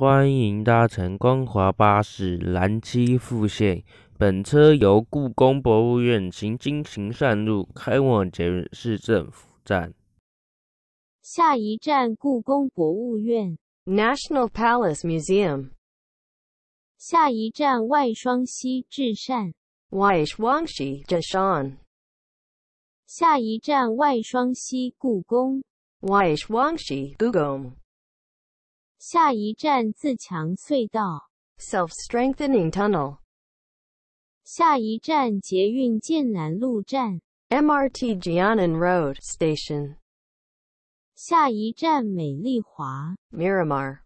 欢迎搭乘光华巴士南七复线，本车由故宫博物院行经行善路开往捷运市政府站。下一站故宫博物院 （National Palace Museum）。下一站外双溪至善 （Wai Shuangxi z e s h a n 下一站外双溪故宫 （Wai Shuangxi Gugong）。下一站自强隧道，Self-strengthening Tunnel。下一站捷运剑南路站，MRT Jiannan Road Station。下一站美丽华，Miramar。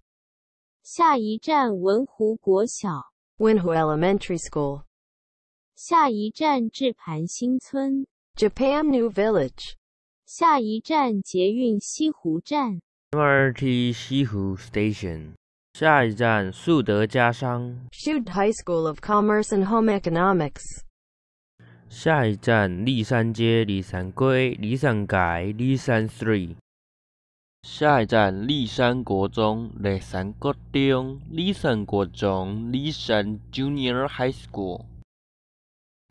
下一站文湖国小，Wenhu Elementary School。下一站至盘新村 j a p a n New Village。下一站捷运西湖站。MRT 西湖 Station，下一站树德家商。s h o o t High School of Commerce and Home Economics。下一站立山街、立山街、立山街、立山 Three。下一站立山国中、立山国中、立山国中、立山 Junior High School。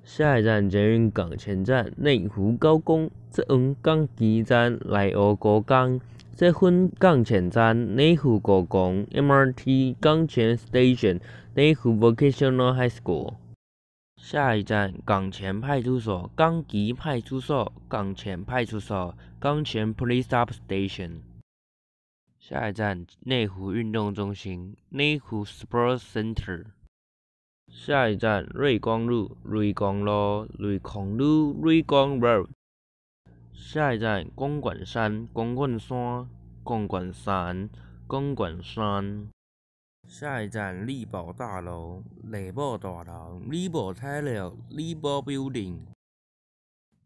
下一站：捷运港前站，内湖高工，竹园港墘站，内湖高工，竹园港前站，内湖高工 MRT 港前 Station，内湖 vocational high school。下一站：港前派出所，港墘派出所，港前派出所，港前 Police Sub Station。下一站：内湖运动中心，内湖 Sports Center。下一站瑞光路，瑞光路，瑞光路，瑞光 Road。下一站公馆山，公馆山，公馆山，公馆山。下一站力宝大楼，力宝大楼，力宝大楼，力宝 Building。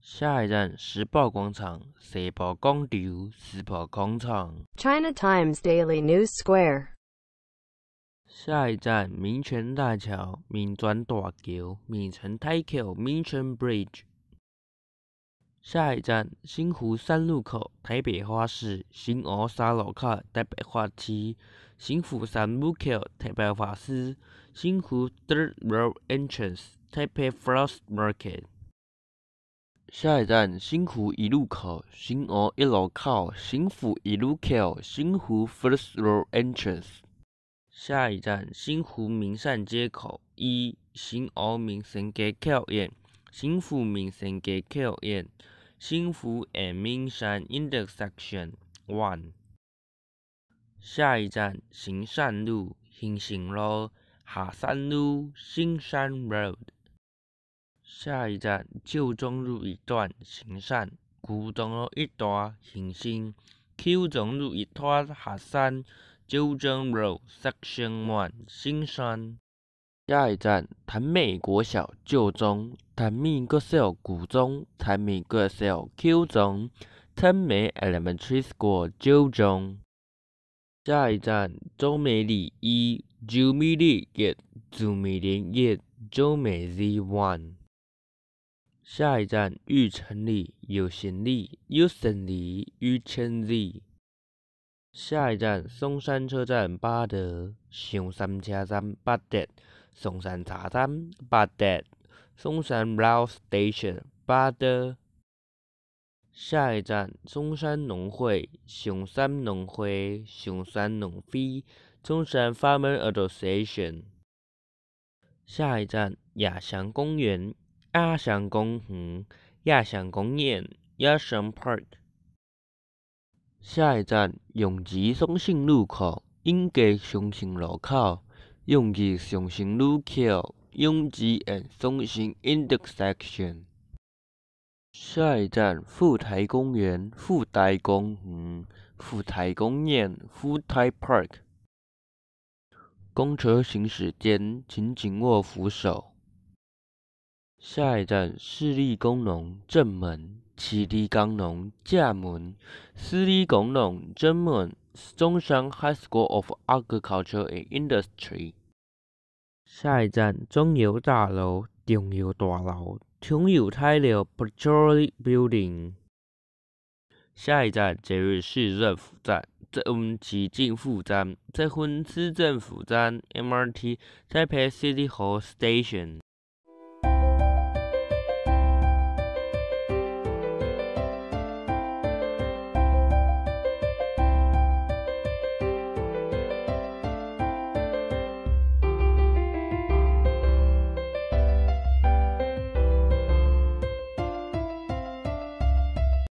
下一站时报广场，时报广场，时报广场，China Times Daily News Square。下一站，民权大桥，民权大桥，民权大桥，民权 Bridge。下一站，新湖三路口，台北花市，新湖三路口，台北花市，新湖三路口，台北花市，新湖 Third Road Entrance，台北 s t Market。下一站，新湖一路口，新湖一路口，新湖一路口，新湖 First Road Entrance。下一站新湖名善街口一新湖名善街口沿，新湖名善街口沿，新湖诶名善 Intersection One。下一站新善路行盛路下山路新山 Road。下一站旧中路一段行善古中路一段新盛旧中路一段下山。九中路 Section One 新山。下一站，坦美国小旧中，坦美国小古中，坦美国小 Q 中，坦美 Elementary School 九中。下一站，中美里一，九美里一，九美里一，中美 Z One。下一站，玉成里，有胜里，有胜里，玉成里。下一站，松山车站。巴德，嵩山车站。巴德，松山茶站。巴德，松山 rail station 巴德。下一站，中山农会。嵩山农会。嵩山农会，中山 f a r m e r Association。下一站，亚翔公园。亚翔公园。亚翔公园，亚翔 Park。下一站，永吉松信路口永吉松信路口永吉松信路口永吉 and 上信 Intersection。下一站，富台公园富台公园富台公园富台 Park。公车行驶间，请紧握扶手。下一站，市立工农正门。私立工农厦门，私立工农正门中山 High School of Agriculture and Industry。下一站中油大楼，中油大楼，中油大楼 （Petroleum Building）。下一站吉瑞市政府站，吉恩市政府站，吉恩市政府站 （MRT j e p City Hall Station）。